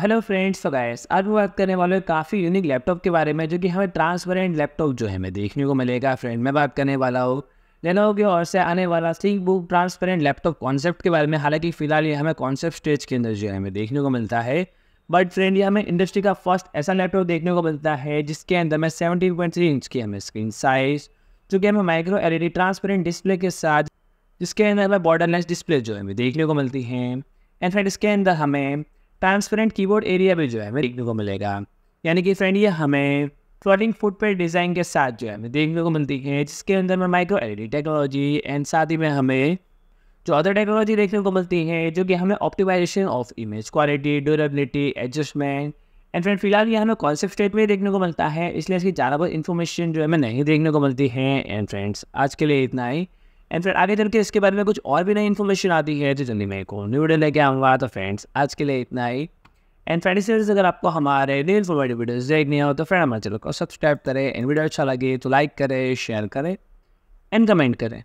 hello friends so guys आज मैं बात करने वाला हूँ काफ़ी यूनिक लैपटॉप के बारे में जो कि हमें ट्रांसपेरेंट लैपटॉप जो है हमें देखने को मिलेगा फ्रेंड मैं बात करने वाला हूँ लेनोवो की ओर से आने वाला ThinkBook transparent laptop concept के बारे में हालांकि फिलहाल ये हमें कॉन्सेप्ट स्टेज के अंदर जो है हमें देखने को मिलता है बट फ्रेंड ये हमें इंडस्ट्री का फर्स्ट ऐसा लैपटॉप देखने को मिलता है जिसके अंदर में सेवनटीन पॉइंट थ्री इंच की हमें स्क्रीन साइज जो कि हमें माइक्रो एल ट्रांसपेरेंट डिस्प्ले के साथ जिसके अंदर हमें बॉर्डरलेस डिस्प्ले जो है हमें देखने को मिलती है एंड फ्रेंड इसके अंदर हमें ट्रांसपेरेंट कीबोर्ड एरिया भी जो है हमें देखने को मिलेगा यानी कि फ्रेंड ये हमें फ्लोटिंग फुटप्रिंट डिज़ाइन के साथ जो है हमें देखने को मिलती है जिसके अंदर में माइक्रो एल टेक्नोलॉजी एंड साथ ही में हमें जो अदर टेक्नोलॉजी देखने को मिलती है जो कि हमें optimization of image quality durability adjustment and friend फिलहाल ये हमें कॉन्सेप्ट स्टेट में देखने को मिलता है इसलिए इसकी ज़्यादा बहुत इन्फॉर्मेशन जो है हमें नहीं देखने को मिलती है एंड फ्रेंड्स आज के लिए इतना ही एंड फिर आगे चल के इसके बारे में कुछ और भी नई इन्फॉर्मेशन आती है जो जल्दी मेरे को न्यू डे लेके आऊँगा तो फ्रेंड्स आज के लिए इतना ही एंड फ्रेंड अगर आपको हमारे न्यू इन्फॉर्मेटिव वीडियोज देखने हो तो फ्रेंड हमारे चैनल को सब्सक्राइब करें एंड वीडियो अच्छा लगे तो लाइक करें शेयर करें एंड कमेंट करें